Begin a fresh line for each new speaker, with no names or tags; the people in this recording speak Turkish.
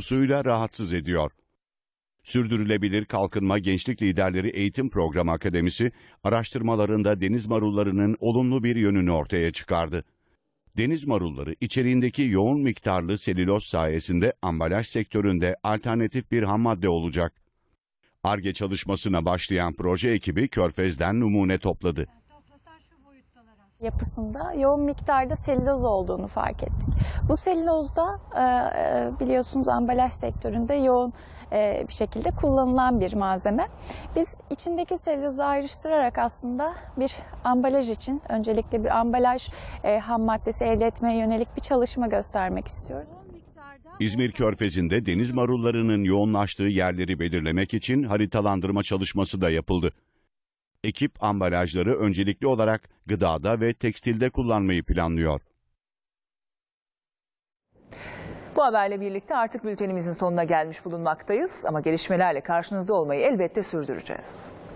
suyla rahatsız ediyor. Sürdürülebilir Kalkınma Gençlik Liderleri Eğitim Programı Akademisi, araştırmalarında deniz marullarının olumlu bir yönünü ortaya çıkardı. Deniz marulları içeriğindeki yoğun miktarlı selüloz sayesinde ambalaj sektöründe alternatif bir ham madde olacak. ARGE çalışmasına başlayan proje ekibi Körfez'den numune topladı
yapısında yoğun miktarda selüloz olduğunu fark ettik. Bu selülozda e, e, biliyorsunuz ambalaj sektöründe yoğun e, bir şekilde kullanılan bir malzeme. Biz içindeki selülozu ayrıştırarak aslında bir ambalaj için öncelikle bir ambalaj ham maddesi elde etmeye yönelik bir çalışma göstermek istiyorum.
İzmir Körfezi'nde deniz marullarının yoğunlaştığı yerleri belirlemek için haritalandırma çalışması da yapıldı ekip ambalajları öncelikli olarak gıdada ve tekstilde kullanmayı planlıyor.
Bu haberle birlikte artık bültenimizin sonuna gelmiş bulunmaktayız ama gelişmelerle karşınızda olmayı elbette sürdüreceğiz.